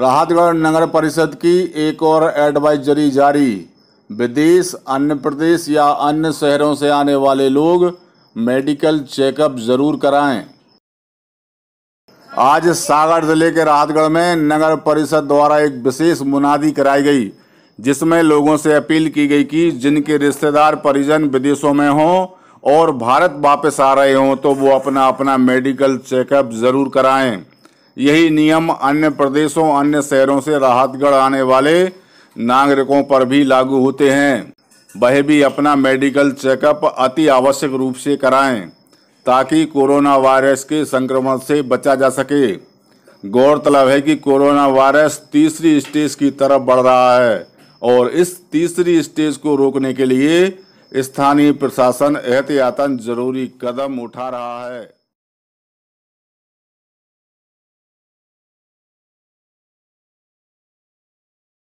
राहतगढ़ नगर परिषद की एक और एडवाइजरी जारी विदेश अन्य प्रदेश या अन्य शहरों से आने वाले लोग मेडिकल चेकअप जरूर कराएं आज सागर जिले के राहतगढ़ में नगर परिषद द्वारा एक विशेष मुनादी कराई गई जिसमें लोगों से अपील की गई कि जिनके रिश्तेदार परिजन विदेशों में हों और भारत वापस आ रहे हों तो वो अपना अपना मेडिकल चेकअप जरूर कराएं यही नियम अन्य प्रदेशों अन्य शहरों से राहतगढ़ आने वाले नागरिकों पर भी लागू होते हैं वह भी अपना मेडिकल चेकअप अति आवश्यक रूप से कराएं ताकि कोरोना वायरस के संक्रमण से बचा जा सके गौरतलब है कि कोरोना वायरस तीसरी स्टेज की तरफ बढ़ रहा है और इस तीसरी स्टेज को रोकने के लिए स्थानीय प्रशासन एहतियातन जरूरी कदम उठा रहा है